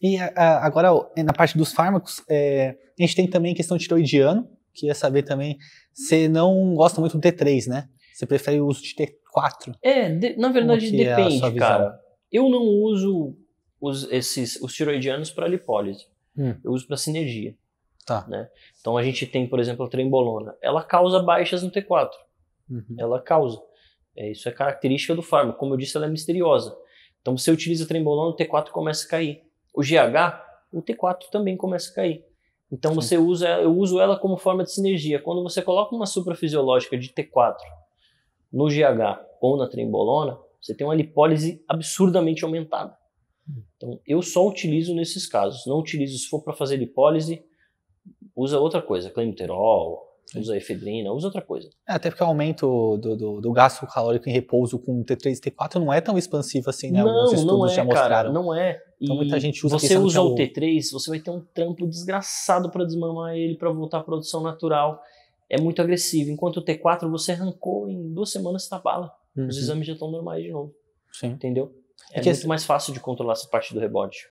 E agora, na parte dos fármacos, é, a gente tem também questão tiroidiana que é saber também, você não gosta muito do T3, né? Você prefere o uso de T4? É, de, na verdade é depende, é cara. Eu não uso os, esses, os tiroidianos para lipólise. Hum. Eu uso para sinergia. Tá. Né? Então a gente tem, por exemplo, a trembolona. Ela causa baixas no T4. Uhum. Ela causa. É, isso é característica do fármaco. Como eu disse, ela é misteriosa. Então você utiliza trembolona, o T4 começa a cair. O GH, o T4 também começa a cair. Então Sim. você usa, eu uso ela como forma de sinergia. Quando você coloca uma suprafisiológica de T4 no GH ou na trembolona, você tem uma lipólise absurdamente aumentada. Hum. Então eu só utilizo nesses casos. Não utilizo se for para fazer lipólise, usa outra coisa, clenbuterol, Usa efedrina, usa outra coisa. É, até porque o aumento do, do, do, gasto calórico em repouso com T3 e T4 não é tão expansivo assim, né? Não, Alguns estudos não é, já mostraram. Cara, não é. Então e muita gente usa Você usa é o T3, você vai ter um trampo desgraçado para desmamar ele, para voltar à produção natural. É muito agressivo. Enquanto o T4 você arrancou em duas semanas está bala. Uhum. Os exames já estão normais de novo. Sim. Entendeu? É, é muito esse... mais fácil de controlar essa parte do rebote.